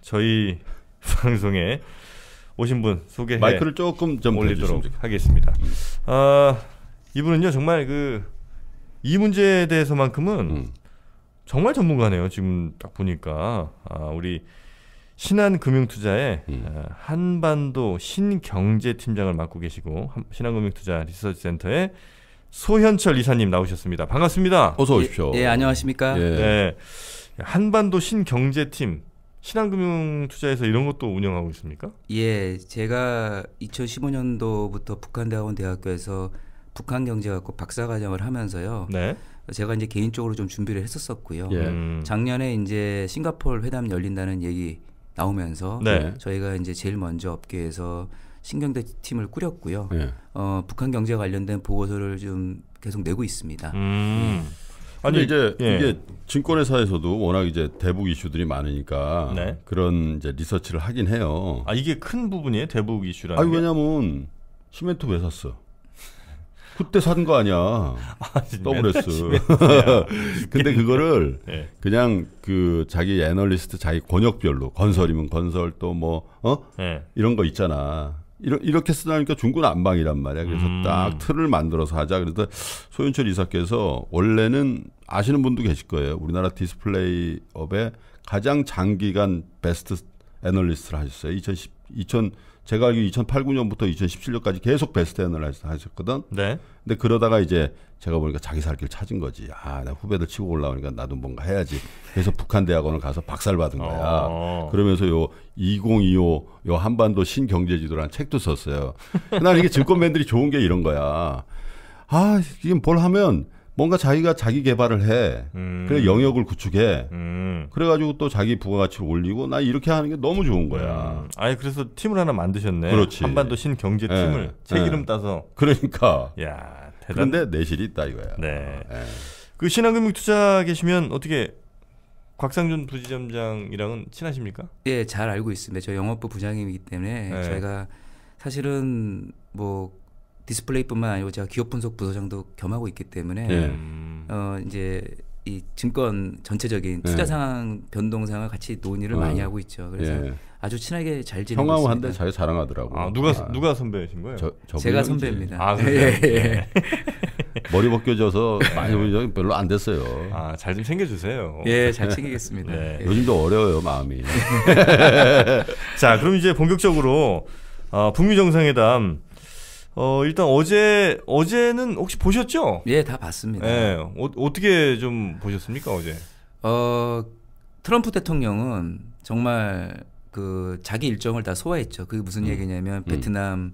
저희 방송에 오신 분 소개해 마이크를 조금 좀 올리도록 하겠습니다. 음. 아 이분은요 정말 그 이 문제에 대해서만큼은 음. 정말 전문가네요. 지금 딱 보니까 아, 우리 신한금융투자의 음. 아, 한반도 신경제팀장을 맡고 계시고 신한금융투자 리서치센터의 소현철 이사님 나오셨습니다. 반갑습니다. 어서 오십시오. 예, 예 안녕하십니까. 예. 네. 한반도 신경제팀 신한금융투자에서 이런 것도 운영하고 있습니까? 예, 제가 2015년도부터 북한대학원 대학교에서 북한 경제 갖고 박사 과정을 하면서요. 네. 제가 이제 개인적으로 좀 준비를 했었었고요. 예. 음. 작년에 이제 싱가포르 회담 열린다는 얘기 나오면서 네. 저희가 이제 제일 먼저 업계에서 신경대 팀을 꾸렸고요. 예. 어, 북한 경제 관련된 보고서를 좀 계속 내고 있습니다. 음. 예. 아니 이제 예. 이게 증권회사에서도 워낙 이제 대북 이슈들이 많으니까 네. 그런 이제 리서치를 하긴 해요. 아 이게 큰 부분이에요 대북 이슈라는. 아니 게? 왜냐면 시멘트 왜 샀어? 그때 산 거 아니야. 아, 더블에스 아, 근데 그거를 네. 그냥 그 자기 애널리스트 자기 권역별로 건설이면 건설 또뭐 어? 네. 이런 거 있잖아. 이렇게 쓰다니까 중구 난방이란 말이야. 그래서 음. 딱 틀을 만들어서 하자. 그래서 소윤철 이사께서 원래는 아시는 분도 계실 거예요. 우리나라 디스플레이업에 가장 장기간 베스트 애널리스트를 하셨어요. 2010, 2000 제가 알기 2008년부터 2017년까지 계속 베스트엔을 하셨거든. 네. 근데 그러다가 이제 제가 보니까 자기 살 길 찾은 거지. 아, 나 후배들 치고 올라오니까 나도 뭔가 해야지. 그래서 북한 대학원을 가서 박살 받은 거야. 어. 그러면서 요 2025 요 한반도 신경제지도라는 책도 썼어요. 난 이게 증권맨들이 좋은 게 이런 거야. 아, 지금 뭘 하면 뭔가 자기가 자기 개발을 해. 음. 그래 영역을 구축해. 음. 그래가지고 또 자기 부가가치를 올리고 나 이렇게 하는 게 너무 좋은 거야. 음. 아니 그래서 팀을 하나 만드셨네. 그렇지. 한반도 신경제 예. 팀을 네. 책이름 네. 따서. 그러니까. 야 대단. 그런데 내실이 있다 이거야. 네. 네. 그 신한금융 투자 계시면 어떻게 곽상준 부지점장이랑은 친하십니까? 예, 잘 알고 있습니다. 저 영업부 부장님이기 때문에 네. 저희가 사실은 뭐 디스플레이뿐만 아니고 제가 기업 분석 부서장도 겸하고 있기 때문에 예. 어 이제 이 증권 전체적인 예. 투자 상황 변동 상황을 같이 논의를 어. 많이 하고 있죠. 그래서 예. 아주 친하게 잘 지내고 있습니다. 형하고 자유 자랑하더라고. 요 아, 누가 아. 누가 선배이신 거예요? 저, 저 제가 선배입니다. 아, 예, 예. 예. 네. 머리 벗겨져서 많이 보면 별로 안 됐어요. 아, 잘 좀 챙겨 주세요. 예, 잘 챙기겠습니다. 네. 요즘도 어려워요, 마음이. 자, 그럼 이제 본격적으로 어, 북미 정상회담 어, 일단 어제, 어제는 혹시 보셨죠? 예, 다 봤습니다. 예. 어, 떻게좀 보셨습니까, 어제? 어, 트럼프 대통령은 정말 그 자기 일정을 다 소화했죠. 그게 무슨 음. 얘기냐면 음. 베트남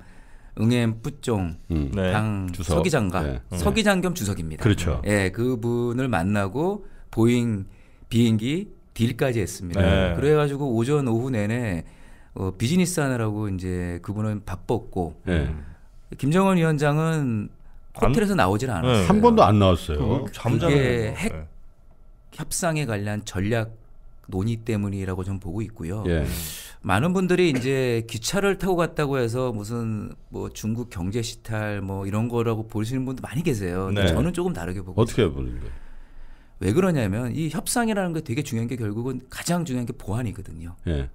응엠 뿌종 음. 네. 당 네. 서기장과 네. 서기장 겸 주석입니다. 그렇죠. 예, 그분을 만나고 보잉 비행기 딜까지 했습니다. 네. 그래가지고 오전 오후 내내 어, 비즈니스 하느라고 이제 그분은 바빴고 음. 네. 김정은 위원장은 호텔에서 나오질 않았어요. 네. 한 번도 안 나왔어요. 잠자게 핵 네. 협상에 관련 전략 논의 때문이라고 좀 보고 있고요. 예. 많은 분들이 이제 기차를 타고 갔다고 해서 무슨 뭐 중국 경제 시탈 뭐 이런 거라고 보시는 분도 많이 계세요. 네. 저는 조금 다르게 보고 어떻게 보는데? 왜 그러냐면 이 협상이라는 게 되게 중요한 게 결국은 가장 중요한 게 보안이거든요. 예.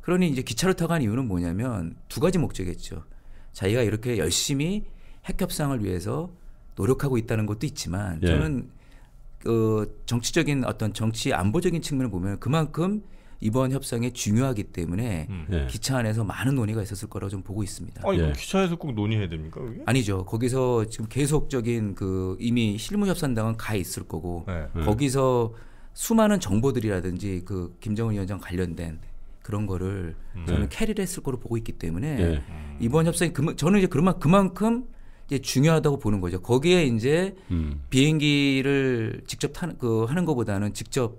그러니 이제 기차를 타간 이유는 뭐냐면 두 가지 목적이겠죠. 자기가 이렇게 열심히 핵 협상을 위해서 노력하고 있다는 것도 있지만 예. 저는 그 정치적인 어떤 정치 안보적인 측면을 보면 그만큼 이번 협상이 중요하기 때문에 음. 예. 기차 안에서 많은 논의가 있었을 거라고 좀 보고 있습니다. 아니, 예. 기차에서 꼭 논의해야 됩니까? 그게? 아니죠. 거기서 지금 계속적인 그 이미 실무협상당은 가 있을 거고 예. 예. 거기서 수많은 정보들이라든지 그 김정은 위원장 관련된 그런 거를 음. 저는 네. 캐리를 했을 거로 보고 있기 때문에 네. 음. 이번 협상이 그 저는 이제 그만 그만큼 이제 중요하다고 보는 거죠. 거기에 이제 음. 비행기를 직접 타는 그 하는 것보다는 직접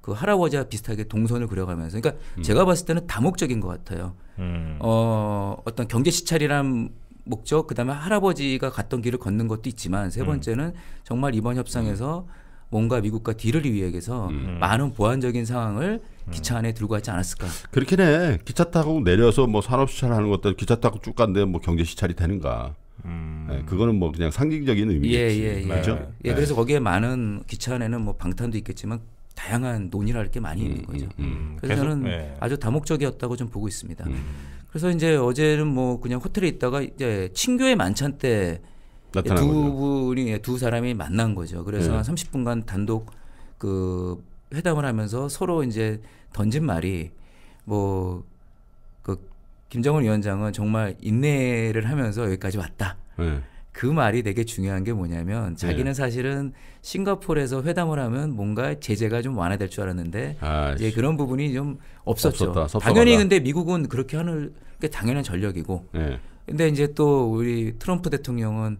그 할아버지와 비슷하게 동선을 그려가면서 그러니까 음. 제가 봤을 때는 다목적인 것 같아요. 음. 어, 어떤 경제 시찰이란 목적 그다음에 할아버지가 갔던 길을 걷는 것도 있지만 세 음. 번째는 정말 이번 협상에서 뭔가 미국과 딜을 위해서 많은 보완적인 상황을 기차 안에 들고 가지 않았을까? 그렇긴 해. 기차 타고 내려서 뭐 산업 시찰하는 것도 기차 타고 쭉 간데 뭐 경제 시찰이 되는가? 음. 네, 그거는 뭐 그냥 상징적인 의미겠지. 예, 예, 예. 그렇죠? 예, 네. 예, 그래서 거기에 많은 기차 안에는 뭐 방탄도 있겠지만 다양한 논의랄 게 많이 음, 있는 음, 거죠. 음, 그래서 계속, 저는 예. 아주 다목적이었다고 좀 보고 있습니다. 음. 그래서 이제 어제는 뭐 그냥 호텔에 있다가 이제 친교의 만찬 때 두 분이 두 사람이 만난 거죠. 그래서 예. 한 30분간 단독 그 회담을 하면서 서로 이제 던진 말이 뭐 그 김정은 위원장은 정말 인내를 하면서 여기까지 왔다. 네. 그 말이 되게 중요한 게 뭐냐면 네. 자기는 네. 사실은 싱가포르에서 회담을 하면 뭔가 제재가 좀 완화될 줄 알았는데 아, 이씨 예, 그런 부분이 좀 없었죠. 없었다, 당연히 근데 미국은 그렇게 하는 게 당연한 전략이고. 네. 근데 이제 또 우리 트럼프 대통령은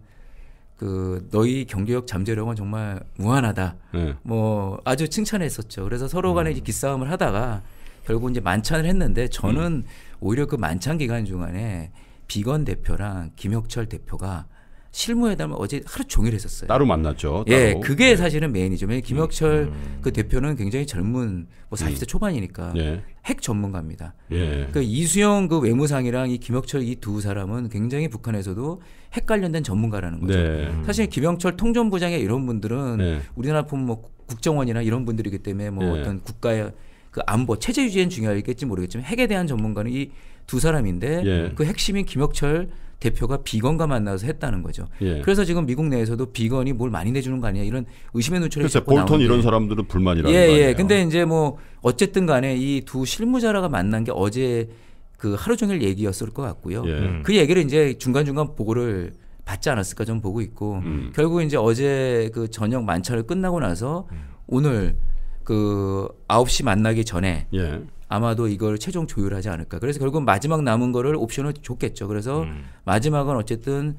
그 너희 경제력 잠재력은 정말 무한하다. 네. 뭐 아주 칭찬했었죠. 그래서 서로 간에 음. 기싸움을 하다가 결국 이제 만찬을 했는데 저는 음. 오히려 그 만찬 기간 중간에 비건 대표랑 김혁철 대표가 실무회담을 어제 하루 종일 했었어요. 따로 만났죠. 따로. 예, 그게 네. 사실은 메인이죠. 김혁철 음, 음. 그 대표는 굉장히 젊은 뭐 40대 음. 초반이니까 예. 핵 전문가입니다. 예. 그 이수영 그 외무상이랑 이 김혁철 이 두 사람은 굉장히 북한에서도 핵 관련된 전문가라는 거죠. 네. 사실 김영철 통전부장의 이런 분들은 네. 우리나라 보면 뭐 국정원이나 이런 분들이기 때문에 뭐 네. 어떤 국가의 그 안보 체제 유지엔 중요하겠지 모르겠지만 핵에 대한 전문가는 이 두 사람인데 예. 그 핵심인 김혁철 대표가 비건과 만나서 했다는 거죠. 예. 그래서 지금 미국 내에서도 비건이 뭘 많이 내주는 거 아니냐 이런 의심의 눈초리를 그래서 나오는데. 이런 사람들은 불만이라는 예, 거예요. 예. 근데 이제 뭐 어쨌든 간에 이 두 실무자라가 만난 게 어제 그 하루 종일 얘기였을 것 같고요. 예. 음. 그 얘기를 이제 중간중간 보고를 받지 않았을까 좀 보고 있고 음. 결국 이제 어제 그 저녁 만찬을 끝나고 나서 음. 오늘 그 9시 만나기 전에 예. 아마도 이걸 최종 조율하지 않을까. 그래서 결국 마지막 남은 거를 옵션을 줬겠죠. 그래서 음. 마지막은 어쨌든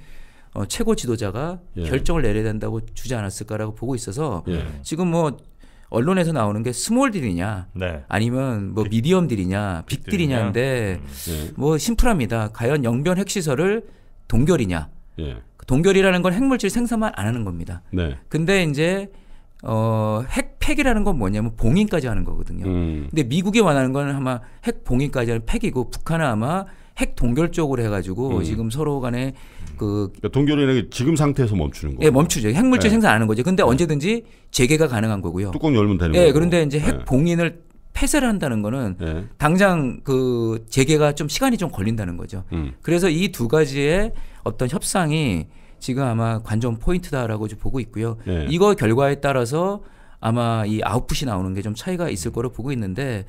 어, 최고 지도자가 예. 결정을 내려야 된다고 주지 않았을까라고 보고 있어서 예. 지금 뭐 언론에서 나오는 게 스몰 딜이냐 네. 아니면 뭐 빅, 미디엄 딜이냐 빅, 딜이냐인데 음. 예. 뭐 심플합니다. 과연 영변 핵시설을 동결이냐. 예. 동결이라는 건 핵물질 생산만 안 하는 겁니다. 네. 근데 이제 어, 핵 폐기라는 건 뭐냐면 봉인까지 하는 거거든요. 음. 근데 미국이 원하는 건 아마 핵 봉인까지 하는 폐기고 북한은 아마 핵 동결 쪽으로 해가지고 음. 지금 서로 간에 그 그러니까 동결이 지금 상태에서 멈추는 거예요. 예, 멈추죠. 핵물질 네. 생산하는 안 거죠. 근데 예. 언제든지 재개가 가능한 거고요. 뚜껑 열면 되는 예, 거예요. 그런데 이제 핵 봉인을 폐쇄를 한다는 거는 네. 당장 그 재개가 좀 시간이 좀 걸린다는 거죠. 음. 그래서 이 두 가지의 어떤 협상이 지금 아마 관전 포인트다라고 보고 있고요. 네. 이거 결과에 따라서 아마 이 아웃풋이 나오는 게 좀 차이가 있을 거로 보고 있는데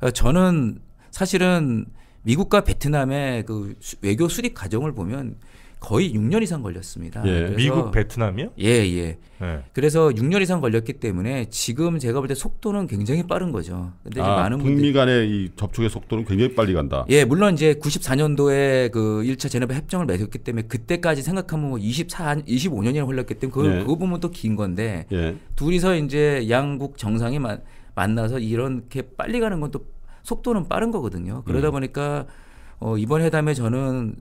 어, 저는 사실은 미국과 베트남의 그 외교 수립 과정을 보면 거의 6년 이상 걸렸습니다. 예. 미국 베트남이요? 예, 예, 예. 그래서 6년 이상 걸렸기 때문에 지금 제가 볼 때 속도는 굉장히 빠른 거죠. 근데 아, 많은 북미 분들이... 간의 이 접촉의 속도는 굉장히 빨리 간다. 예, 물론 이제 94년도에 그 1차 제네바 협정을 맺었기 때문에 그때까지 생각하면 24, 뭐 25년이나 걸렸기 때문에 그, 네. 그 예. 그거 보또긴 건데 둘이서 이제 양국 정상이 마, 만나서 이렇게 빨리 가는 건 또 속도는 빠른 거거든요. 그러다 음. 보니까 어, 이번 회담에 저는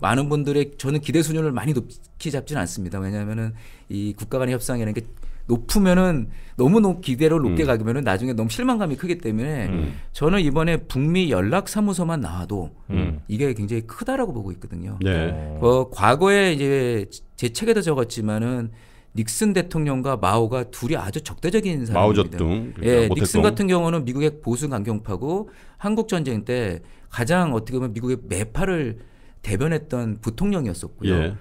많은 분들의 저는 기대 수준을 많이 높게 잡지는 않습니다. 왜냐하면은 이 국가 간의 협상이라는 게 높으면은 너무 높 기대로 높게 음. 가면은 나중에 너무 실망감이 크기 때문에 음. 저는 이번에 북미 연락 사무소만 나와도 음. 이게 굉장히 크다라고 보고 있거든요. 네. 어, 뭐 과거에 이제 제 책에도 적었지만은 닉슨 대통령과 마오가 둘이 아주 적대적인 사람입니다. 마오쩌둥. 그러니까 예, 닉슨 같은 경우는 미국의 보수 강경파고 한국 전쟁 때 가장 어떻게 보면 미국의 매파를 대변했던 부통령이었었고요. 예.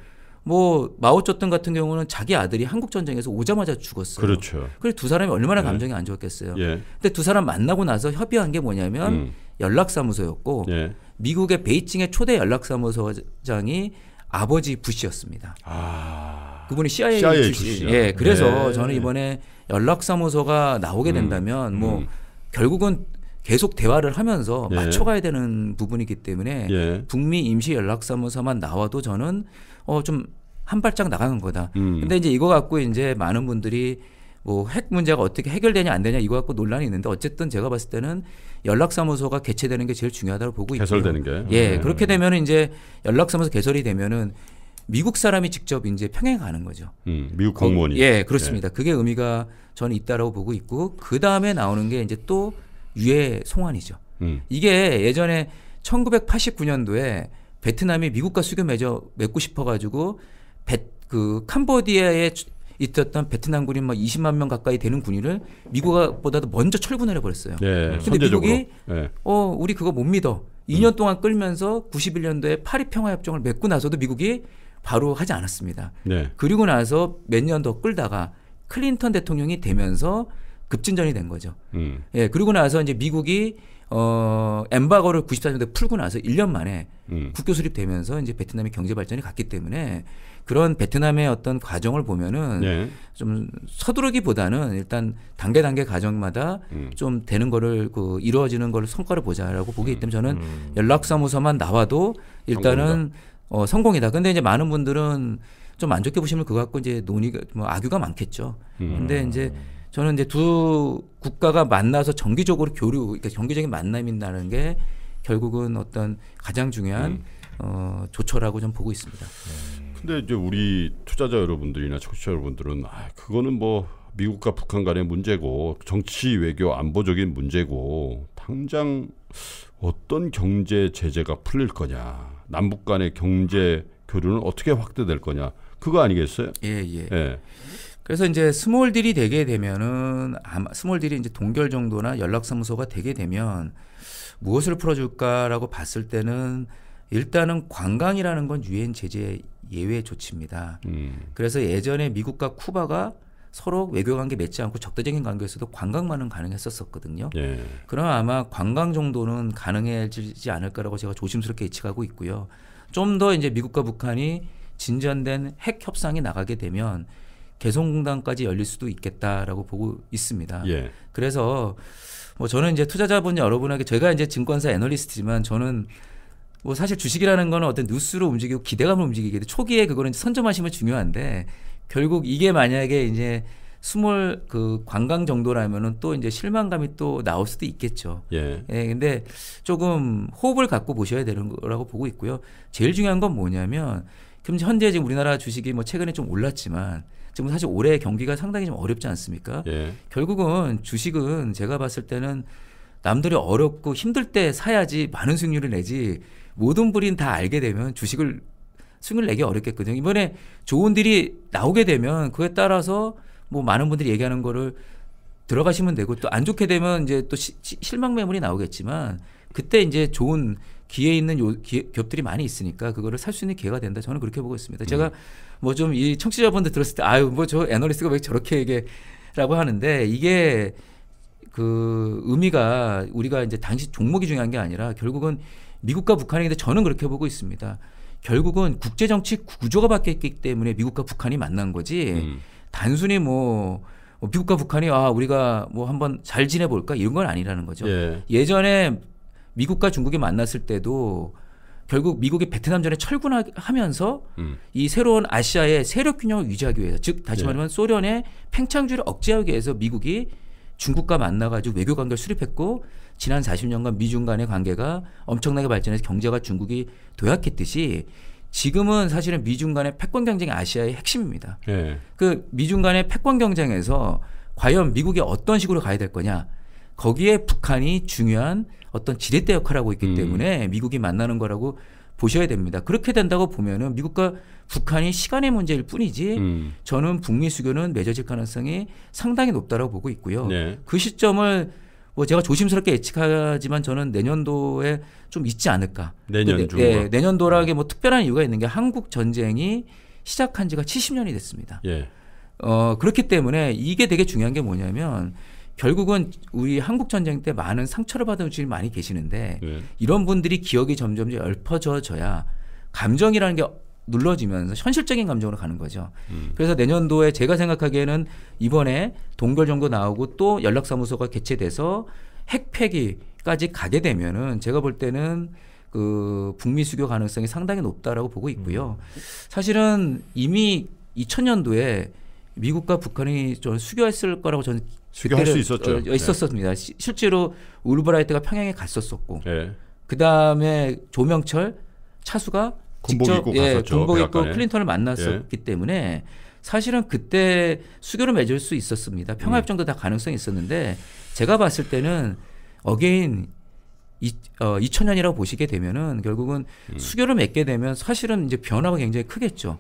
뭐 마오쩌둥 같은 경우는 자기 아들이 한국 전쟁에서 오자마자 죽었어요. 그렇죠. 그래서 두 사람이 얼마나 예. 감정이 예. 안 좋았겠어요. 예. 근데 두 사람 만나고 나서 협의한 게 뭐냐면 음. 연락사무소였고 예. 미국의 베이징의 초대 연락사무소장이 아버지 부시였습니다. 아. 그분이 CIA, CIA 출신. 예. 그래서 네. 저는 이번에 연락사무소가 나오게 음. 된다면 음. 뭐 음. 결국은 계속 대화를 하면서 예. 맞춰가야 되는 부분이기 때문에 예. 북미 임시 연락사무소만 나와도 저는 어 좀 한 발짝 나가는 거다. 음. 근데 이제 이거 갖고 이제 많은 분들이 뭐 핵 문제가 어떻게 해결되냐 안 되냐 이거 갖고 논란이 있는데 어쨌든 제가 봤을 때는 연락사무소가 개최되는 게 제일 중요하다고 보고 있고 개설되는 게 예, 네. 그렇게 되면 이제 연락사무소 개설이 되면은 미국 사람이 직접 이제 평행 가는 거죠. 음, 미국 공무원이. 어, 예, 그렇습니다. 예. 그게 의미가 저는 있다라고 보고 있고 그 다음에 나오는 게 이제 또 유해 송환이죠. 음. 이게 예전에 1989년도에 베트남이 미국과 수교 맺어 맺고 싶어가지고 베, 그 캄보디아에 있었던 베트남 군인 막 뭐 20만 명 가까이 되는 군인을 미국보다도 먼저 철군을 해버렸어요. 네, 근데 미국이 네. 어 우리 그거 못 믿어. 2년 음. 동안 끌면서 91년도에 파리 평화 협정을 맺고 나서도 미국이 바로 하지 않았습니다. 네. 그리고 나서 몇 년 더 끌다가 클린턴 대통령이 되면서 급진전이 된 거죠. 음. 예, 그리고 나서 이제 미국이 어, 엠바거를 94년도에 풀고 나서 1년 만에 음. 국교 수립되면서 이제 베트남의 경제 발전이 갔기 때문에 그런 베트남의 어떤 과정을 보면은 네. 좀 서두르기보다는 일단 단계 단계 과정마다 음. 좀 되는 거를 그 이루어지는 걸 성과를 보자라고 보기 때문에 저는 음, 음. 연락사무소만 나와도 일단은 성공이다. 어, 성공이다. 근데 이제 많은 분들은 좀 안 좋게 보시면 그거 갖고 이제 논의가 뭐 악유가 많겠죠. 음. 근데 이제 저는 이제 두 국가가 만나서 정기적으로 교류, 그러니까 정기적인 만남이 나는 게 결국은 어떤 가장 중요한 음. 어, 조처라고 좀 보고 있습니다. 네. 근데 이제 우리 투자자 여러분들이나 청취자 여러분들은 아, 그거는 뭐 미국과 북한 간의 문제고 정치 외교 안보적인 문제고 당장 어떤 경제 제재가 풀릴 거냐 남북 간의 경제 교류는 어떻게 확대될 거냐 그거 아니겠어요? 예 예. 예. 그래서 이제 스몰딜이 되게 되면은 아마 스몰딜이 이제 동결 정도나 연락사무소가 되게 되면 무엇을 풀어줄까라고 봤을 때는 일단은 관광이라는 건 유엔 제재 예외 조치입니다. 음. 그래서 예전에 미국과 쿠바가 서로 외교 관계 맺지 않고 적대적인 관계에서도 관광만은 가능했었었거든요. 예. 그러나 아마 관광 정도는 가능해지지 않을까라고 제가 조심스럽게 예측하고 있고요. 좀 더 이제 미국과 북한이 진전된 핵 협상이 나가게 되면 개성공단까지 열릴 수도 있겠다라고 보고 있습니다. 예. 그래서 뭐 저는 이제 투자자분 여러분에게 제가 이제 증권사 애널리스트지만 저는 뭐 사실 주식이라는 거는 어떤 뉴스로 움직이고 기대감으로 움직이게때 초기에 그거는 선점하시면 중요한데 결국 이게 만약에 이제 스몰 그 관광 정도라면은 또 이제 실망감이 또 나올 수도 있겠죠. 예. 예. 근데 조금 호흡을 갖고 보셔야 되는 거라고 보고 있고요. 제일 중요한 건 뭐냐면 그럼 현재 지금 우리나라 주식이 뭐 최근에 좀 올랐지만 지금 사실 올해 경기가 상당히 좀 어렵지 않습니까? 예. 결국은 주식은 제가 봤을 때는 남들이 어렵고 힘들 때 사야지 많은 승률을 내지 모든 분이 다 알게 되면 주식을 승익을 내기 어렵겠거든요. 이번에 좋은 딜이 나오게 되면 그에 따라서 뭐 많은 분들이 얘기하는 거를 들어가시면 되고 또 안 좋게 되면 이제 또 시, 실망 매물이 나오겠지만 그때 이제 좋은 기회 있는 요 기회, 겹들이 많이 있으니까 그거를 살 수 있는 기회가 된다. 저는 그렇게 보고 있습니다. 제가 음. 뭐좀이 청취자분들 들었을 때 아유 뭐 저 애널리스트가 왜 저렇게 얘기라고 하는데 이게 그 의미가 우리가 이제 당시 종목이 중요한 게 아니라 결국은 미국과 북한인데 저는 그렇게 보고 있습니다. 결국은 국제 정치 구조가 바뀌었기 때문에 미국과 북한이 만난 거지 음. 단순히 뭐, 뭐 미국과 북한이 아 우리가 뭐 한번 잘 지내볼까 이런 건 아니라는 거죠. 예. 예전에 미국과 중국이 만났을 때도 결국 미국이 베트남전에 철군하면서 음. 이 새로운 아시아의 세력 균형을 유지하기 위해서 즉 다시 네. 말하면 네. 소련의 팽창주의를 억제하기 위해서 미국이 중국과 만나가지고 외교 관계를 수립했고 지난 40년간 미중 간의 관계가 엄청나게 발전해서 경제가 중국이 도약했듯이 지금은 사실은 미중 간의 패권 경쟁이 아시아의 핵심입니다. 네. 그 미중 간의 패권 경쟁에서 과연 미국이 어떤 식으로 가야 될 거냐 거기에 북한이 중요한 어떤 지렛대 역할을 하고 있기 음. 때문에 미국이 만나는 거라고 보셔야 됩니다. 그렇게 된다고 보면은 미국과 북한이 시간의 문제일 뿐이지 음. 저는 북미 수교는 맺어질 가능성이 상당히 높다라고 보고 있고요. 네. 그 시점을 뭐 제가 조심스럽게 예측하지만 저는 내년도에 좀 있지 않을까. 내년 중. 네, 내년도라기 뭐 특별한 이유가 있는 게 한국 전쟁이 시작한 지가 70년이 됐습니다. 예. 어, 그렇기 때문에 이게 되게 중요한 게 뭐냐면 결국은 우리 한국 전쟁 때 많은 상처를 받은 분들이 많이 계시는데 네. 이런 분들이 기억이 점점 엷어져져야 감정이라는 게 눌러지면서 현실적인 감정으로 가는 거죠. 음. 그래서 내년도에 제가 생각하기에는 이번에 동결정도 나오고 또 연락사무소가 개최돼서 핵폐기까지 가게 되면은 제가 볼 때는 그 북미 수교 가능성이 상당히 높다라고 보고 있고요. 음. 사실은 이미 2000년도에 미국과 북한이 좀 수교했을 거라고 저는 수교할 수 있었죠. 어, 있었습니다. 네. 시, 실제로 울브라이트가 평양에 갔었었고 네. 예. 그 다음에 조명철 차수가 군복 직접 입고 예, 갔었죠. 군복 입고 클린턴을 만났었기 예. 때문에 사실은 그때 수교를 맺을 수 있었습니다. 평화협정도 음. 다 가능성이 있었는데 제가 봤을 때는 어게인 이, 어, 2000년이라고 보시게 되면은 결국은 음. 수교를 맺게 되면 사실은 이제 변화가 굉장히 크겠죠.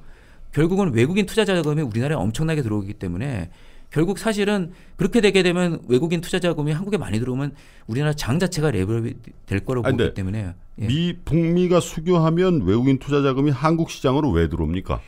결국은 외국인 투자 자금이 우리나라에 엄청나게 들어오기 때문에 결국 사실은 그렇게 되게 되면 외국인 투자 자금이 한국에 많이 들어오면 우리나라 장 자체가 레벨이 업될 거라고 아니, 보기 때문에 예. 미 북미가 수교하면 외국인 투자 자금이 한국 시장으로 왜 들어옵니까?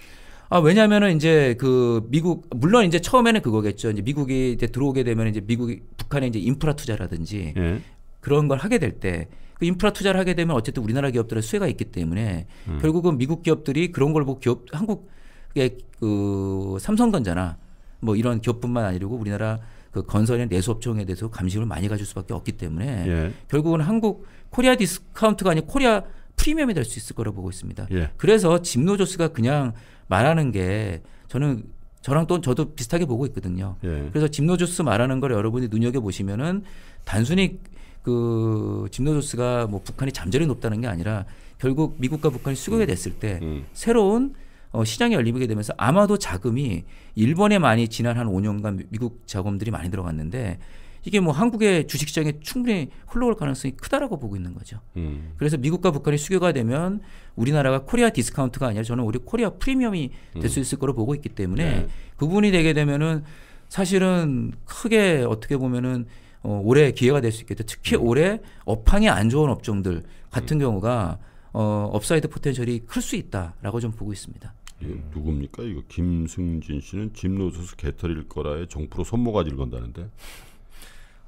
아 왜냐하면은 이제 그 미국 물론 이제 처음에는 그거겠죠. 이제 미국이 이제 들어오게 되면 이제 미국이 북한에 이제 인프라 투자라든지 예. 그런 걸 하게 될 때 그 인프라 투자를 하게 되면 어쨌든 우리나라 기업들의 수혜가 있기 때문에 음. 결국은 미국 기업들이 그런 걸 보고 기업 한국 예, 그 삼성전자나 뭐 이런 기업뿐만 아니고 우리나라 그 건설이나 내수업종에 대해서 감시을 많이 가질 수밖에 없기 때문에 예. 결국은 한국 코리아 디스카운트가 아닌 코리아 프리미엄이 될 수 있을 거라고 보고 있습니다. 예. 그래서 집노조스가 그냥 말하는 게 저는 저랑 또 저도 비슷하게 보고 있거든요. 예. 그래서 집노조스 말하는 걸 여러분이 눈여겨 보시면은 단순히 그 집노조스가 뭐 북한이 잠재력이 높다는 게 아니라 결국 미국과 북한이 수교가 음. 됐을 때 음. 새로운 어, 시장이 열리게 되면서 아마도 자금이 일본에 많이 지난 한 5년간 미국 자금들이 많이 들어갔는데 이게 뭐 한국의 주식시장에 충분히 흘러올 가능성이 크다라고 보고 있는 거죠. 음. 그래서 미국과 북한이 수교가 되면 우리나라가 코리아 디스카운트가 아니라 저는 우리 코리아 프리미엄이 될수 음. 있을 거로 보고 있기 때문에 네. 그 부분이 되게 되면은 사실은 크게 어떻게 보면은 어, 올해 기회가 될 수 있겠다. 특히 음. 올해 업황이 안 좋은 업종들 같은 음. 경우가 어, 업사이드 포텐셜이 클 수 있다라고 좀 보고 있습니다. 이 예, 누굽니까? 이거 김승진 씨는 집노소스 개털일 거라에 정프로 손모가지를 건다는데.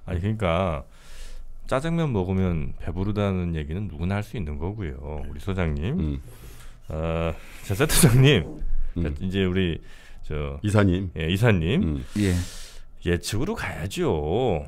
아니 그러니까 짜장면 먹으면 배부르다는 얘기는 누구나 할 수 있는 거고요. 우리 소장님, 음. 아, 자 세트장님, 음. 이제 우리 저 이사님, 예, 이사님, 음. 예. 예측으로 가야죠.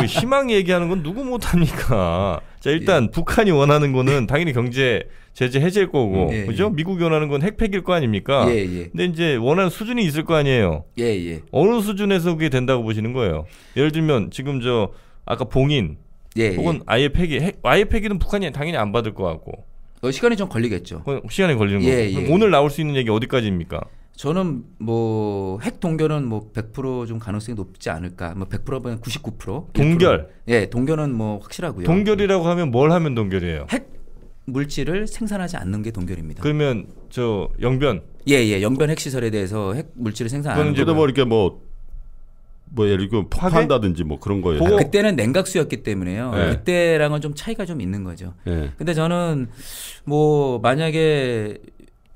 그 희망 얘기하는 건 누구 못합니까? 자, 일단 예. 북한이 원하는 거는 당연히 경제 제재 해제일 거고, 예, 예. 그죠? 예. 미국이 원하는 건 핵폐기일 거 아닙니까? 예, 예. 근데 이제 원하는 수준이 있을 거 아니에요? 예, 예. 어느 수준에서 그게 된다고 보시는 거예요? 예를 들면 지금 저 아까 봉인 예, 혹은 예. 아예 폐기, 핵, 아예 폐기는 북한이 당연히 안 받을 거 같고. 어, 시간이 좀 걸리겠죠. 시간이 걸리는 거. 예, 예. 오늘 나올 수 있는 얘기 어디까지입니까? 저는 뭐 핵 동결은 뭐 100%좀 가능성이 높지 않을까. 뭐 100%면 99%. 100%. 동결. 예, 동결은 뭐 확실하고요. 동결이라고 하면 뭘 하면 동결이에요? 핵 물질을 생산하지 않는 게 동결입니다. 그러면 저 영변. 예, 예. 영변 핵 시설에 대해서 핵 물질을 생산 안 하는 거. 뭐 이렇게 뭐뭐 뭐 예를 들면 파한다든지 뭐 그런 거예요. 아, 그때는 냉각수였기 때문에요. 네. 그때랑은 좀 차이가 좀 있는 거죠. 네. 근데 저는 뭐 만약에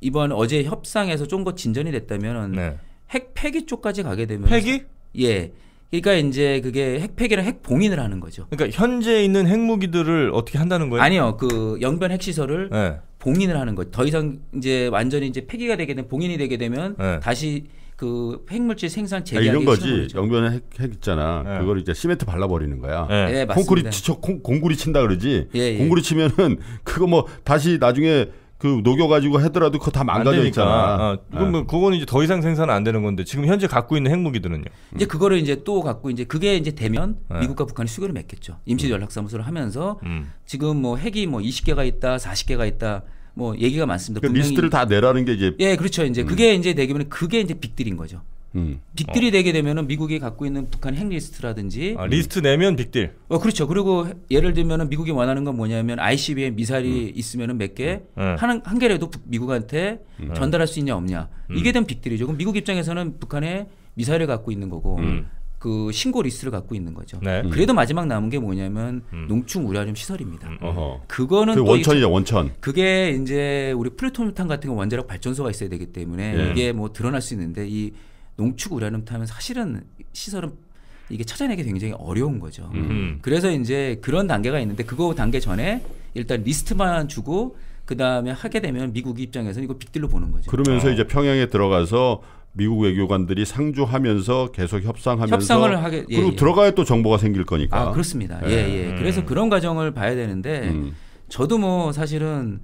이번 어제 협상에서 좀 더 진전이 됐다면 네. 핵 폐기 쪽까지 가게 되면 폐기? 예. 그러니까 이제 그게 핵폐기랑 핵봉인을 하는 거죠. 그러니까 현재 있는 핵무기들을 어떻게 한다는 거예요? 아니요. 그 영변 핵시설을 네. 봉인을 하는 거죠. 더 이상 이제 완전히 이제 폐기가 되게 되면 봉인이 되게 되면 네. 다시 그 핵물질 생산 재개하기 아, 이런 거지. 영변에 핵, 핵 있잖아. 네. 그걸 이제 시멘트 발라버리는 거야. 네. 네, 콘크리트 치 콩, 공구리 친다 그러지. 예, 예. 공구리 치면은 그거 뭐 다시 나중에 그 녹여가지고 해더라도 그거 다 망가져 있잖아. 어, 어. 그건 어. 뭐그거는 이제 더 이상 생산 안 되는 건데 지금 현재 갖고 있는 핵무기들은요. 이제 그거를 이제 또 갖고 이제 그게 이제 되면 네. 미국과 북한이 수교를 맺겠죠. 임시 음. 연락사무소를 하면서 음. 지금 뭐 핵이 뭐 20개가 있다, 40개가 있다. 뭐 얘기가 많습니다. 그러니까 리스트를 다 내라는 게 이제 예, 그렇죠. 이제 음. 그게 이제 되기면 그게 이제 빅딜인 거죠. 음. 빅딜이 어. 되게 되면은 미국이 갖고 있는 북한 핵 리스트라든지 아, 리스트 내면 빅딜. 어 그렇죠. 그리고 예를 들면은 미국이 원하는 건 뭐냐면 ICBM 미사일이 음. 있으면은 몇개 음. 네. 한, 한 개라도 미국한테 음. 전달할 수 있냐 없냐. 음. 이게 된 빅딜이죠. 그럼 미국 입장에서는 북한에 미사일을 갖고 있는 거고 음. 그 신고 리스트를 갖고 있는 거죠. 네. 그래도 마지막 남은 게 뭐냐면 농축 우라늄 시설입니다. 어 그거는 그 원천이죠, 원천. 그게 이제 우리 플루토늄탄 같은 원자력 발전소가 있어야 되기 때문에 예. 이게 뭐 드러날 수 있는데 이 농축 우라늄 타면 사실은 시설은 이게 찾아내기 굉장히 어려운 거죠. 음흠. 그래서 이제 그런 단계가 있는데 그거 단계 전에 일단 리스트만 주고 그 다음에 하게 되면 미국 입장에서는 이거 빅딜로 보는 거죠. 그러면서 아. 이제 평양에 들어가서 미국 외교관들이 상주하면서 계속 협상하면서 협상을 하게 예, 그리고 예. 들어가야 또 정보가 생길 거니까. 아 그렇습니다. 예예. 예. 예. 예. 음. 그래서 그런 과정을 봐야 되는데 음. 저도 뭐 사실은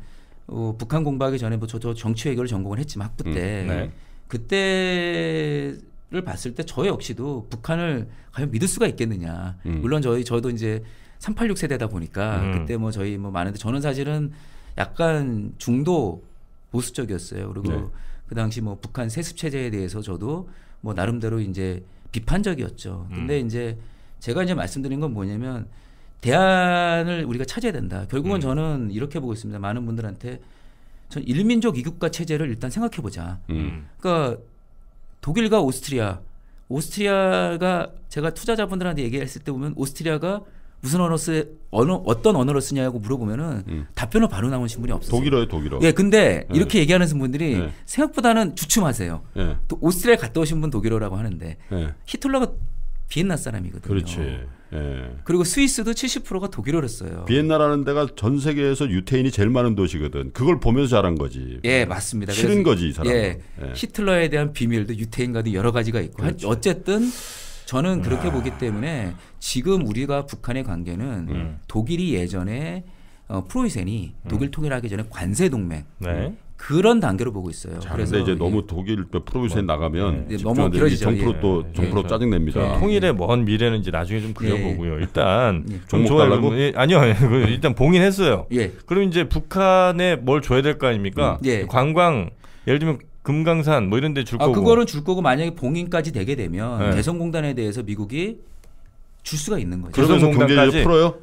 어, 북한 공부하기 전에 뭐저도 정치 외교를 전공을 했지만 학부 음. 때. 음. 네. 그때를 봤을 때 저 역시도 북한을 과연 믿을 수가 있겠느냐. 음. 물론 저희 저도 이제 386 세대다 보니까 음. 그때 뭐 저희 뭐 많은데 저는 사실은 약간 중도 보수적이었어요. 그리고 네. 그 당시 뭐 북한 세습 체제에 대해서 저도 뭐 나름대로 이제 비판적이었죠. 근데 음. 이제 제가 이제 말씀드린 건 뭐냐면 대안을 우리가 찾아야 된다. 결국은 음. 저는 이렇게 보고 있습니다. 많은 분들한테 전 일민족 이국가 체제를 일단 생각해 보자. 음. 그러니까 독일과 오스트리아, 오스트리아가 제가 투자자분들한테 얘기했을 때 보면 오스트리아가 무슨 언어 쓰 언어 어떤 언어를 쓰냐고 물어보면은 음. 답변을 바로 나온 신분이 없어요. 독일어요, 독일어. 예, 근데 네. 이렇게 얘기하는 분들이 네. 생각보다는 주춤하세요. 네. 또 오스트리아 갔다 오신 분 독일어라고 하는데 히틀러가 비엔나 사람이거든요. 그렇지. 예. 그리고 스위스도 70%가 독일어를 써요. 비엔나라는 데가 전 세계에서 유태인이 제일 많은 도시거든. 그걸 보면서 자란 거지. 예, 맞습니다. 싫은 거지, 이 사람. 예, 예. 히틀러에 대한 비밀도 유태인과도 여러 가지가 있고. 그렇지. 어쨌든 저는 그렇게 아. 보기 때문에 지금 우리가 북한의 관계는 음. 독일이 예전에 어, 프로이센이 독일 음. 통일하기 전에 관세 동맹 네. 그런 단계로 보고 있어요. 자, 그래서 이제 너무 독일 프로뷰스에 뭐, 네. 나가면 네. 네, 예, 너무 길어지죠. 정프로 예. 또 정프로 예. 짜증 냅니다. 통일의 먼 미래는 이제 나중에 좀 그려보고요. 일단 종목 달라고 예, 아니요 그 일단 봉인했어요. 예. 그럼 이제 북한에 뭘 줘야 될거 아닙니까? 음, 예. 관광 예를 들면 금강산 뭐 이런 데줄 아, 거고. 아, 그거는 줄 거고 만약에 봉인까지 되게 되면 개성공단에 대해서 미국이 줄 수가 있는 거죠. 뭐 개성공단까지 풀어요?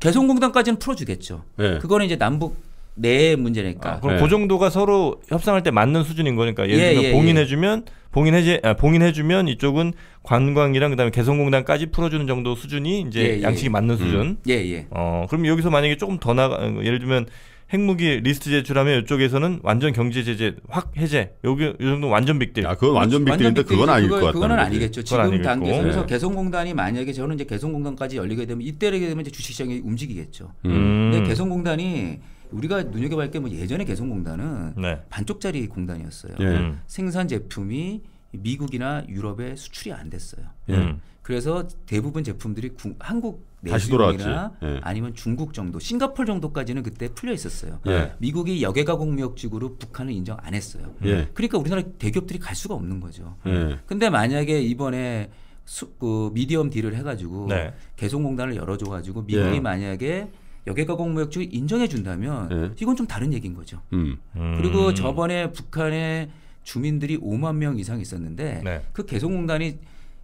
개성공단까지는 풀어주겠죠. 그거는 이제 남북 내 네 문제니까. 아, 그럼 그 네. 그 정도가 서로 협상할 때 맞는 수준인 거니까 예를 들면 예, 예, 예. 봉인해주면 예. 봉인해지 아, 봉인해주면 이쪽은 관광이랑 그다음에 개성공단까지 풀어주는 정도 수준이 이제 예, 예. 양식이 맞는 음. 수준. 음. 예 예. 어 그럼 여기서 만약에 조금 더 나가 예를 들면 핵무기 리스트 제출하면 이쪽에서는 완전 경제 제재 확 해제. 여기 이 정도 완전 빅딜. 아, 그건 완전 빅딜인데 그건 아닐 그거, 것 같다. 그건 아니겠죠. 지금 아니겠고. 단계에서 그래서 네. 개성공단이 만약에 저는 이제 개성공단까지 열리게 되면 이때게 되면 이제 주식시장이 움직이겠죠. 음. 근데 개성공단이 우리가 눈여겨볼야게뭐 예전에 개성공단은 네. 반쪽짜리 공단이었어요. 예. 음. 생산 제품이 미국이나 유럽에 수출이 안 됐어요. 예. 음. 그래서 대부분 제품들이 구, 한국 내수용이나 예. 아니면 중국 정도, 싱가폴 정도까지는 그때 풀려 있었어요. 예. 미국이 여객가공무역지구로 북한을 인정 안 했어요. 예. 그러니까 우리나라 대기업들이 갈 수가 없는 거죠. 예. 근데 만약에 이번에 수, 그 미디엄 딜을 해가지고 네. 개성공단을 열어줘가지고 미국이 예. 만약에 여객 가공무역주 인정해 준다면 네. 이건 좀 다른 얘기인 거죠. 음. 그리고 음. 저번에 북한에 주민들이 5만 명 이상 있었는데 네. 그 개성공단이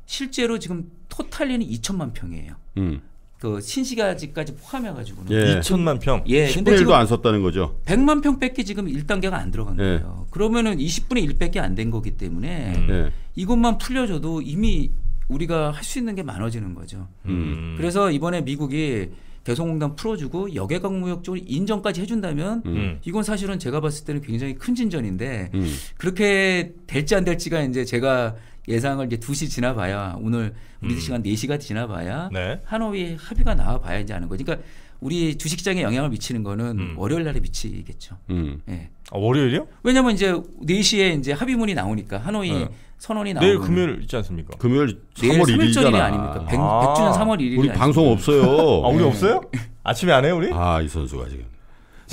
실제로 지금 토탈리는 2천만 평이에요. 음. 그 신시가지까지 포함해 가지고는 예. 2천만 평. 예. 근데 지금 안 썼다는 거죠. 100만 평 뺏기 지금 1단계가 안 들어간 예. 거예요. 그러면은 20분의 1밖에 안된 거기 때문에 음. 예. 이것만 풀려줘도 이미 우리가 할 수 있는 게 많아지는 거죠. 음. 그래서 이번에 미국이 개성공단 풀어주고 여객항무역 쪽을 인정까지 해준다면 음. 이건 사실은 제가 봤을 때는 굉장히 큰 진전인데 음. 그렇게 될지 안 될지가 이제 제가 예상을 이제 2시 지나봐야 오늘 우리 음. 시간 4시가 지나봐야 네. 하노이 합의가 나와봐야 이제 아는 거죠. 그러니까 우리 주식장에 영향을 미치는 거는 음. 월요일 날에 미치겠죠. 음. 예. 아, 월요일이요? 왜냐면 이제 4시에 이제 합의문이 나오니까 하노이 네. 선언이 나오고 내일 금요일 있지 않습니까? 금요일 3월 1일이잖아. 아닙니까? 100, 주년 3월 1일. 아. 우리 방송 없어요. 아, 우리 네. 없어요? 아침에 안 해요, 우리? 아, 이 선수가 지금.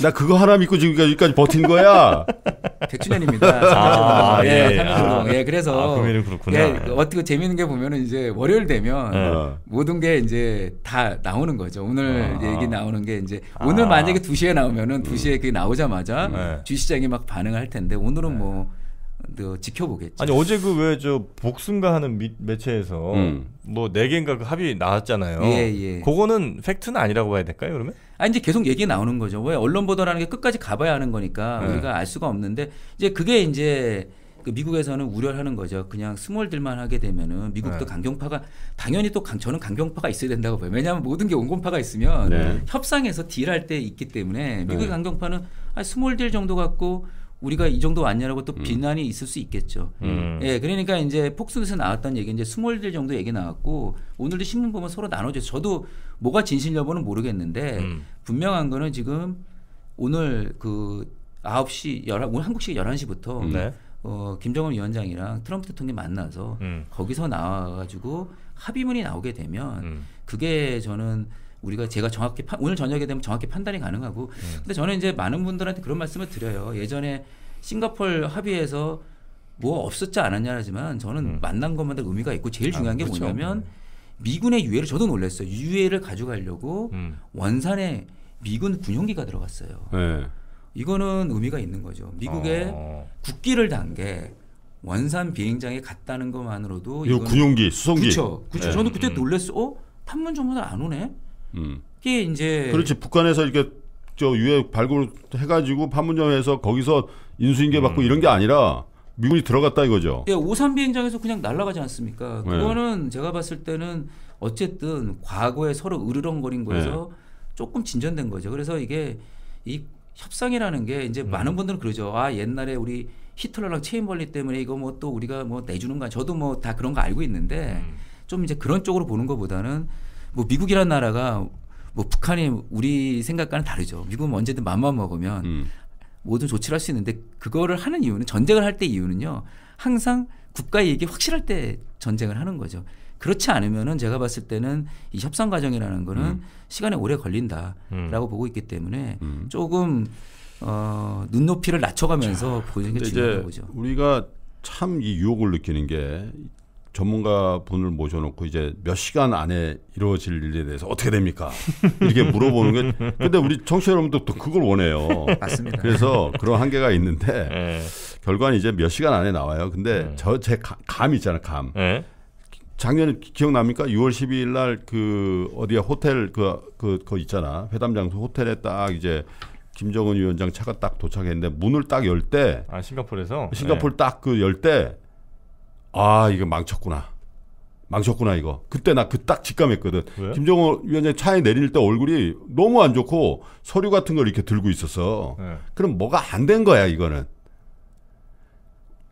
나 그거 하나 믿고 지금 여기까지 버틴 거야. 100주년입니다. 아, 아, 예, 아, 예, 그래서 아, 예, 어떻게 재밌는 게 보면은 이제 월요일 되면 예. 모든 게 이제 다 나오는 거죠. 오늘 아, 얘기 나오는 게 이제 아. 오늘 만약에 2시에 나오면은 2시에 음. 그게 나오자마자 음. 네. 주시장이 막 반응할 텐데 오늘은 네. 뭐더 지켜보겠죠. 아니 어제 그 왜 저 복순가 하는 미, 매체에서 음. 뭐네 개인가 그 합의 나왔잖아요. 예, 예. 그거는 팩트는 아니라고 봐야 될까요, 그러면? 아 이제 계속 얘기 나오는 거죠. 왜 언론 보도라는 게 끝까지 가봐야 하는 거니까 네. 우리가 알 수가 없는데 이제 그게 이제 그 미국에서는 우려를 하는 거죠. 그냥 스몰들만 하게 되면은 미국도 네. 강경파가 당연히 또 강, 저는 강경파가 있어야 된다고 봐요. 왜냐하면 모든 게 온건파가 있으면 네. 협상에서 딜할 때 있기 때문에 미국의 네. 강경파는 아 스몰딜 정도 갖고 우리가 이 정도 왔냐라고 또 음. 비난이 있을 수 있겠죠. 음. 예, 그러니까 이제 폭스에서 나왔던 얘기 이제 스몰들 정도 얘기 나왔고 오늘도 신문 보면 서로 나눠져. 저도 뭐가 진실 여부는 모르겠는데 음. 분명한 거는 지금 오늘 그 9시 11 오늘 한국시 11시부터 네. 어, 김정은 위원장이랑 트럼프 대통령이 만나서 음. 거기서 나와가지고 합의문이 나오게 되면 음. 그게 저는 우리가 제가 정확히 파, 오늘 저녁에 되면 정확히 판단이 가능하고 네. 근데 저는 이제 많은 분들한테 그런 말씀을 드려요. 예전에 싱가폴 합의에서 뭐 없었지 않았냐하지만 저는 음. 만난 것마다 의미가 있고 제일 아, 중요한 아, 게 그렇죠. 뭐냐면 네. 미군의 유해를 저도 놀랐어요. 유해를 가져가려고 음. 원산에 미군 군용기가 들어갔어요. 네. 이거는 의미가 있는 거죠. 미국의 어. 국기를 단 게 원산 비행장에 갔다는 것만으로도 이 군용기 수송기 그렇죠. 그렇죠. 네. 저는 그때 음. 놀랬어. 어? 판문점보다 안 오네. 음. 게 이제 그렇지 북한에서 이렇게 저 유해 발굴해가지고 판문점에서 거기서 인수인계 받고 음. 이런 게 아니라 미군이 들어갔다 이거죠. 예, 오산 비행장에서 그냥 날아가지 않습니까? 네. 그거는 네. 제가 봤을 때는 어쨌든 과거에 서로 으르렁거린 거에서 네. 조금 진전된 거죠. 그래서 이게 이 협상이라는 게 이제 음. 많은 분들은 그러죠. 아 옛날에 우리 히틀러랑 체인벌리 때문에 이거 뭐 또 우리가 뭐 내주는 거 저도 뭐 다 그런 거 알고 있는데 음. 좀 이제 그런 쪽으로 보는 것보다는 뭐 미국이란 나라가 뭐 북한이 우리 생각과는 다르죠. 미국은 뭐 언제든 맘만 먹으면 음. 모든 조치를 할 수 있는데 그거를 하는 이유는 전쟁을 할 때 이유는요. 항상 국가 이익이 확실할 때 전쟁을 하는 거죠. 그렇지 않으면은 제가 봤을 때는 이 협상 과정이라는 거는 음. 시간이 오래 걸린다라고 음. 보고 있기 때문에 음. 조금 어, 눈높이를 낮춰가면서 자, 보는 게 중요한 거죠. 우리가 참 이 유혹을 느끼는 게 전문가 분을 모셔놓고 이제 몇 시간 안에 이루어질 일에 대해서 어떻게 됩니까? 이렇게 물어보는 게 근데 우리 청취자 여러분도 또 그걸 원해요. 맞습니다. 그래서 그런 한계가 있는데 네. 결과는 이제 몇 시간 안에 나와요. 근데 네. 예. 저제 감 있잖아요, 감. 네. 예. 작년에 기억납니까? 6월 12일 날 그어디야 호텔 그, 그, 그 있잖아. 회담 장소 호텔에 딱 이제 김정은 위원장 차가 딱 도착했는데 문을 딱 열 때. 아, 싱가포르에서? 싱가포르 딱 그 열 때. 아 이거 망쳤구나. 망쳤구나 이거. 그때 나 그 딱 직감했거든. 왜? 김정호 위원장 차에 내릴 때 얼굴이 너무 안 좋고 서류 같은 걸 이렇게 들고 있었어. 네. 그럼 뭐가 안 된 거야 이거는.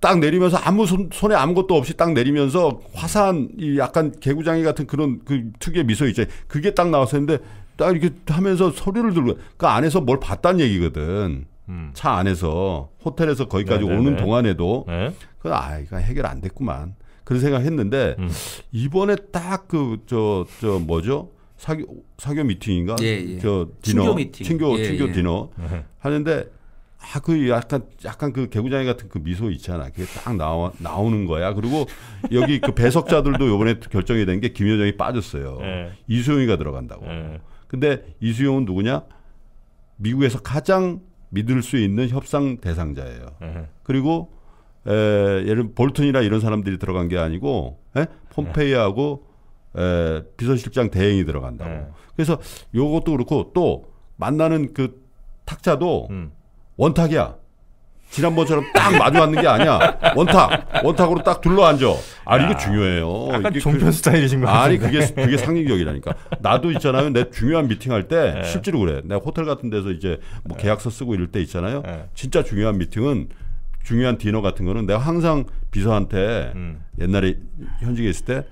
딱 내리면서 아무 손, 에 아무것도 없이 딱 내리면서 화사한 이 약간 개구장이 같은 그런 그 특유의 미소 있지. 그게 딱 나왔었는데 딱 이렇게 하면서 서류를 들고 그 안에서 뭘 봤단 얘기거든. 음. 차 안에서 호텔에서 거기까지 네네네. 네, 오는 네. 동안에도 네? 그 아이가 해결 안 됐구만 그런 생각했는데 음. 이번에 딱그 저저 저 뭐죠 사교 사교 미팅인가 예, 예. 저 디너 친교 미팅 친교 예, 친교 예. 디너 네. 하는데 아 그 약간 약간 그 개구장이 같은 그 미소 있잖아. 그게 딱 나와 나오는 거야. 그리고 여기 그 배석자들도 요번에 결정이 된 게 김여정이 빠졌어요. 네. 이수용이가 들어간다고. 네. 근데 이수용은 누구냐? 미국에서 가장 믿을 수 있는 협상 대상자예요. 으 예. 그리고 에, 예를 볼튼이나 이런 사람들이 들어간 게 아니고 에? 폼페이하고 에, 비서실장 대행이 들어간다고. 으 예. 그래서 요것도 그렇고 또 만나는 그 탁자도 음. 원탁이야. 지난번처럼 딱 마주앉는 게 아니야. 원탁, 원탁으로 딱 둘러 앉아. 아, 이게 중요해요. 약간 이게 종편 그, 스타일이신 것 아니, 그게, 그게 상인격이라니까. 나도 있잖아요. 내 중요한 미팅 할때 네. 실제로 그래. 내가 호텔 같은 데서 이제 뭐 네. 계약서 쓰고 이럴 때 있잖아요. 네. 진짜 중요한 미팅은 중요한 디너 같은 거는 내가 항상 비서한테 음. 옛날에 현직에 있을 때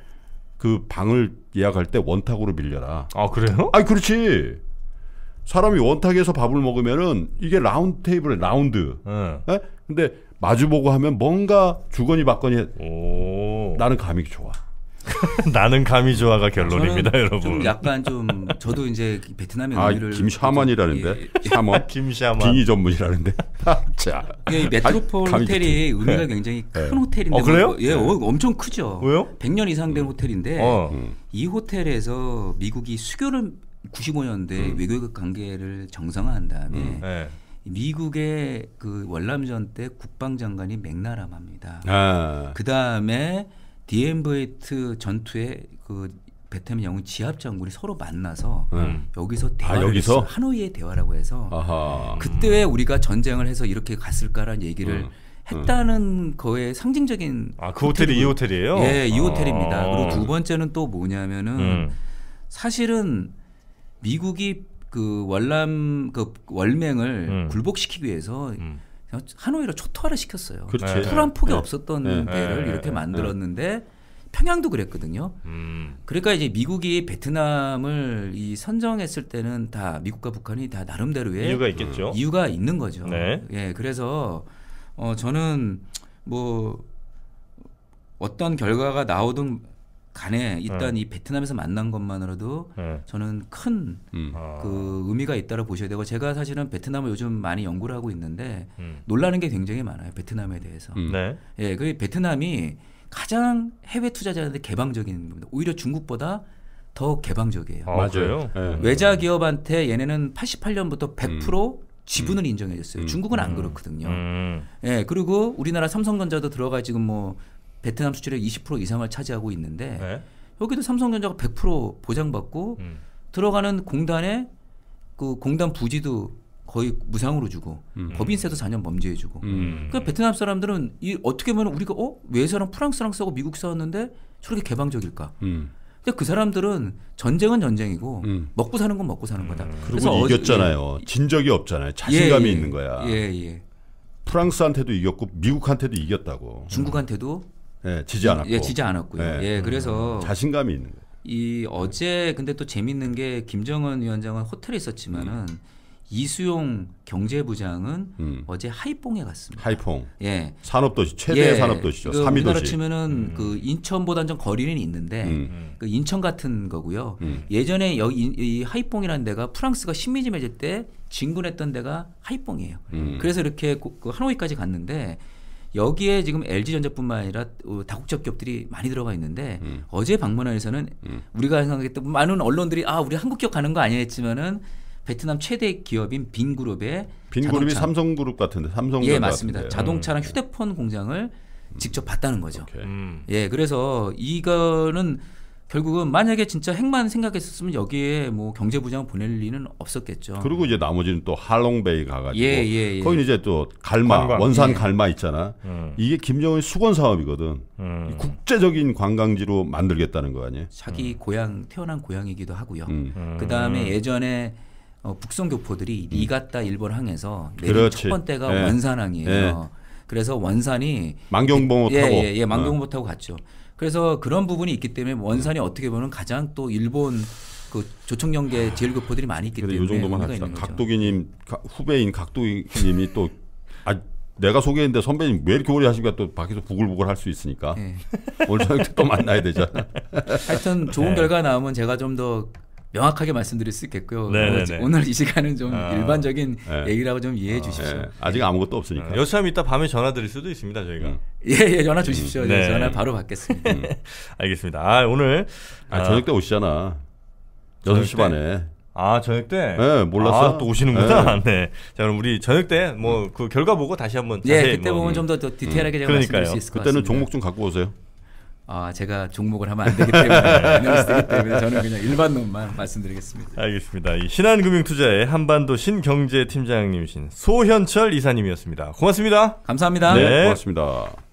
그 방을 예약할 때 원탁으로 빌려라. 아, 그래요? 아니, 그렇지. 사람이 원탁에서 밥을 먹으면은 이게 라운드 테이블에 라운드. 네. 네? 근데 마주보고 하면 뭔가 주거니 받거니 나는 감이 좋아. 나는 감이 좋아가 아, 결론입니다, 여러분. 좀 약간 좀 저도 이제 베트남의 아, 의미를 김샤먼이라는데 예, 예, 샤먼 김샤먼 빙의 전문이라는데. 아, 자, 이 메트로폴 호텔이 의미가 네. 굉장히 네. 큰 호텔인데. 어, 그래요? 뭐, 예, 네. 어, 엄청 크죠. 왜요? 100년 이상 된 음. 호텔인데 어. 음. 이 호텔에서 미국이 수교를 95년대 음. 외교 관계를 정상화한 다음에 음. 네. 미국의 그 월남전 때 국방장관이 맥나라마입니다. 아. 그 다음에 디엠브에이트 전투에 그 베트남 영웅 지압 장군이 서로 만나서 음. 여기서 아, 대화를 아, 여기서? 하노이의 대화라고 해서 아하. 그때 왜 음. 우리가 전쟁을 해서 이렇게 갔을까라는 얘기를 음. 했다는 거에 상징적인 아 그 호텔이 이 호텔이에요? 예, 이 아. 호텔입니다. 그리고 두 번째는 또 뭐냐면은 음. 사실은 미국이 그 월남 그 월맹을 음. 굴복시키기 위해서 음. 하노이로 초토화를 시켰어요. 그렇지. 토란 폭이 없었던 네. 데를 네. 이렇게 네. 만들었는데 평양도 그랬거든요. 음. 그러니까 이제 미국이 베트남을 이 선정했을 때는 다 미국과 북한이 다 나름대로의 이유가 있겠죠. 음, 이유가 있는 거죠. 네. 예, 그래서 어 저는 뭐 어떤 결과가 나오든 간에 일단 음. 이 베트남에서 만난 것만으로도 음. 저는 큰그 음. 아. 그 의미가 있다고 보셔야 되고 제가 사실은 베트남을 요즘 많이 연구를 하고 있는데 음. 놀라는 게 굉장히 많아요 베트남에 대해서. 음. 네. 예, 그 베트남이 가장 해외 투자자한테 개방적인 겁니다. 오히려 중국보다 더 개방적이에요. 아, 맞아요. 네. 외자 기업한테 얘네는 88년부터 100% 음. 지분을 인정해줬어요. 음. 중국은 안 그렇거든요. 음. 예, 그리고 우리나라 삼성전자도 들어가 지금 뭐 베트남 수출의 20% 이상을 차지하고 있는데 네. 여기도 삼성전자가 100% 보장받고 음. 들어가는 공단에 그 공단 부지도 거의 무상으로 주고 음. 법인세도 4년 범죄해 주고 음. 그러니까 베트남 사람들은 이 어떻게 보면 우리가 어 외사랑 프랑스랑 싸고 미국 싸웠는데 저렇게 개방적일까? 음. 근데 그 사람들은 전쟁은 전쟁이고 음. 먹고 사는 건 먹고 사는 음. 거다. 그래서 이겼잖아요. 예. 진 적이 없잖아요. 자신감이 예, 예. 있는 거야. 예 예. 프랑스한테도 이겼고 미국한테도 이겼다고. 중국한테도 예, 지지 않았고. 예, 지지 않았고요. 예, 예 그래서 음. 자신감이 있는 거예요. 이 어제 근데 또 재밌는 게 김정은 위원장은 호텔에 있었지만은 음. 이수용 경제부장은 음. 어제 하이퐁에 갔습니다. 하이퐁. 예. 산업도시 최대 예. 산업도시죠. 그 3위 도시. 치면은 음. 그 인천보다는 좀 거리는 있는데 음. 그 인천 같은 거고요. 음. 예전에 여기 이 하이퐁이라는 데가 프랑스가 식민지 맺을 때 진군했던 데가 하이퐁이에요. 음. 그래서 이렇게 그 하노이까지 갔는데 여기에 지금 LG전자뿐만 아니라 어, 다국적 기업들이 많이 들어가 있는데 음. 어제 방문하에서는 음. 우리가 생각했던 많은 언론들이 아 우리 한국 기업 가는 거 아니야 했지만은 베트남 최대 기업인 빈그룹의 빈그룹이 삼성그룹 같은데 삼성 예 맞습니다 같은데. 자동차랑 음. 휴대폰 공장을 직접 봤다는 거죠. 음, 오케이. 음. 예 그래서 이거는 결국은 만약에 진짜 핵만 생각했었으면 여기에 뭐 경제부장 보낼 리는 없었겠죠. 그리고 이제 나머지는 또 할롱베이 가가지고 예, 예, 예. 거기 이제 또 갈마 관광. 원산 예. 갈마 있잖아. 음. 이게 김정은 수건 사업이거든. 음. 국제적인 관광지로 만들겠다는 거 아니에요? 자기 음. 고향 태어난 고향이기도 하고요. 음. 음. 그 다음에 예전에 어, 북송 교포들이 니가타 음. 일본 항에서 내첫 번째가 예. 원산항이에요. 예. 그래서 원산이 만경봉호 예, 타고 예, 예, 만경봉호 어. 타고 갔죠. 그래서 그런 부분이 있기 때문에 원산이 어떻게 보면 가장 또 일본 그 조청년계 제일 교포들이 많이 있기 때문에 이 정도만 합시다. 각도기님 후배인 각도기님이 또 아, 내가 소개했는데 선배님 왜 이렇게 오래 하십니까 또 밖에서 부글부글 할 수 있으니까 네. 오늘 저녁 또 만나야 되잖아. 하여튼 좋은 네. 결과 나오면 제가 좀더 명확하게 말씀드릴 수 있겠고요. 네네네. 네, 네. 오늘 이 시간은 좀 아, 일반적인 네. 얘기라고 좀 이해해 아, 주십시오. 아, 네. 아직 아무것도 없으니까. 네. 여차하면 이따 밤에 전화 드릴 수도 있습니다, 저희가. 음. 예, 예, 전화 주십시오. 음. 예, 네. 전화 바로 받겠습니다. 음. 알겠습니다. 아, 오늘 아, 저녁 때 오시잖아. 6시 반에. 아 저녁 때? 네 몰랐어. 아, 또 오시는구나. 네. 네. 자 그럼 우리 저녁 때 뭐 그 결과 보고 다시 한번. 예 그때 뭐, 보면 음. 좀더 디테일하게 음. 제가 그러니까요. 말씀드릴 수 있을 것 같습니다. 그때는 종목 좀 갖고 오세요. 아, 제가 종목을 하면 안 되기 때문에, 때문에 저는 그냥 일반 놈만 말씀드리겠습니다. 알겠습니다. 이 신한금융투자의 한반도 신경제팀장님이신 소현철 이사님이었습니다. 고맙습니다. 감사합니다. 네, 네 고맙습니다.